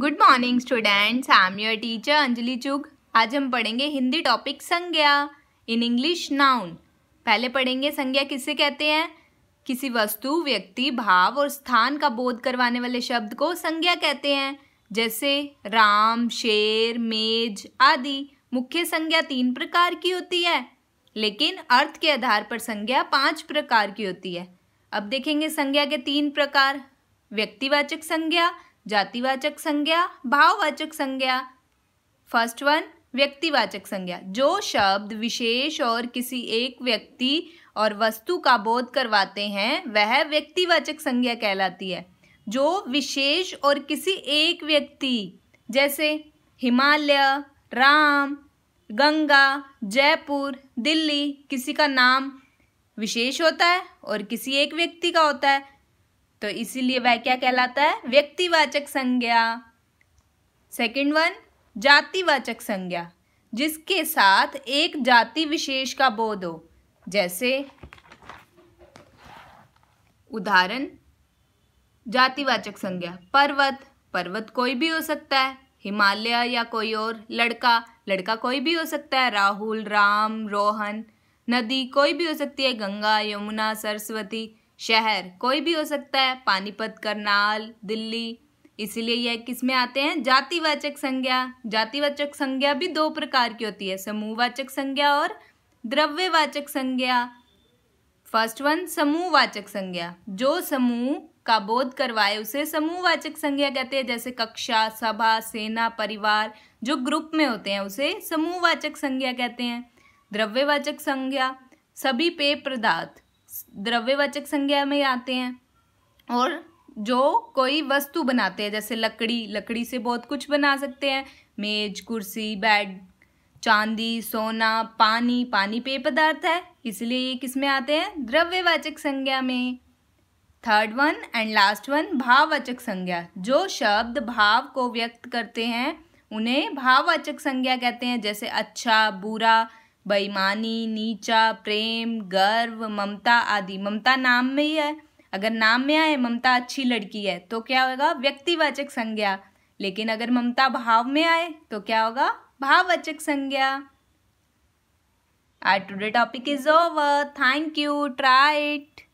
good morning students I am your teacher Anjali Chugh आज हम पढ़ेंगे हिंदी टॉपिक संज्ञा इन इंग्लिश नाउन पहले पढ़ेंगे संज्ञा किसे कहते हैं किसी वस्तु व्यक्ति भाव और स्थान का बोध करवाने वाले शब्द को संज्ञा कहते हैं जैसे राम शेर मेज आदि मुख्य संज्ञा तीन प्रकार की होती है लेकिन अर्थ के आधार पर संज्ञा पांच प्रकार की होती है अब देखेंगे संज्ञा के तीन प्रकार व्यक्तिवाचक संज्ञा जातिवाचक संज्ञा भाववाचक संज्ञा फर्स्ट वन व्यक्तिवाचक संज्ञा जो शब्द विशेष और किसी एक व्यक्ति और वस्तु का बोध करवाते हैं वह व्यक्तिवाचक संज्ञा कहलाती है जो विशेष और किसी एक व्यक्ति जैसे हिमालय राम गंगा जयपुर दिल्ली किसी का नाम विशेष होता है और किसी एक व्यक्ति का होता है तो इसीलिए वह क्या कहलाता है व्यक्तिवाचक संज्ञा सेकंड वन जातिवाचक संज्ञा जिसके साथ एक जाति विशेष का बोध हो जैसे उदाहरण जातिवाचक संज्ञा पर्वत पर्वत कोई भी हो सकता है हिमालय या कोई और लड़का लड़का कोई भी हो सकता है राहुल राम रोहन नदी कोई भी हो सकती है गंगा यमुना सरस्वती शहर कोई भी हो सकता है पानीपत करनाल दिल्ली इसीलिए यह किस में आते हैं जातिवाचक संज्ञा जातिवाचक संज्ञा भी दो प्रकार की होती है समूहवाचक संज्ञा और द्रव्यवाचक संज्ञा फर्स्ट वन समूहवाचक संज्ञा जो समूह का बोध करवाए उसे समूहवाचक संज्ञा कहते हैं जैसे कक्षा सभा सेना परिवार जो ग्रुप में होते हैं उसे समूहवाचक संज्ञा कहते हैं द्रव्यवाचक संज्ञा सभी पेय पदार्थ द्रव्यवाचक संज्ञा में आते हैं और जो कोई वस्तु बनाते हैं जैसे लकड़ी लकड़ी से बहुत कुछ बना सकते हैं मेज कुर्सी बेड चांदी सोना पानी पानी पेय पदार्थ है इसलिए ये किस में आते हैं द्रव्यवाचक संज्ञा में third one and last one भाववाचक संज्ञा जो शब्द भाव को व्यक्त करते हैं उन्हें भाववाचक संज्ञा कहते हैं जैसे अच्छा बुरा बेईमानी नीचा प्रेम गर्व ममता आदि ममता नाम में ही है अगर नाम में आए ममता अच्छी लड़की है तो क्या होगा व्यक्तिवाचक संज्ञा लेकिन अगर ममता भाव में आए तो क्या होगा भाववाचक संज्ञा our today topic is over thank you try it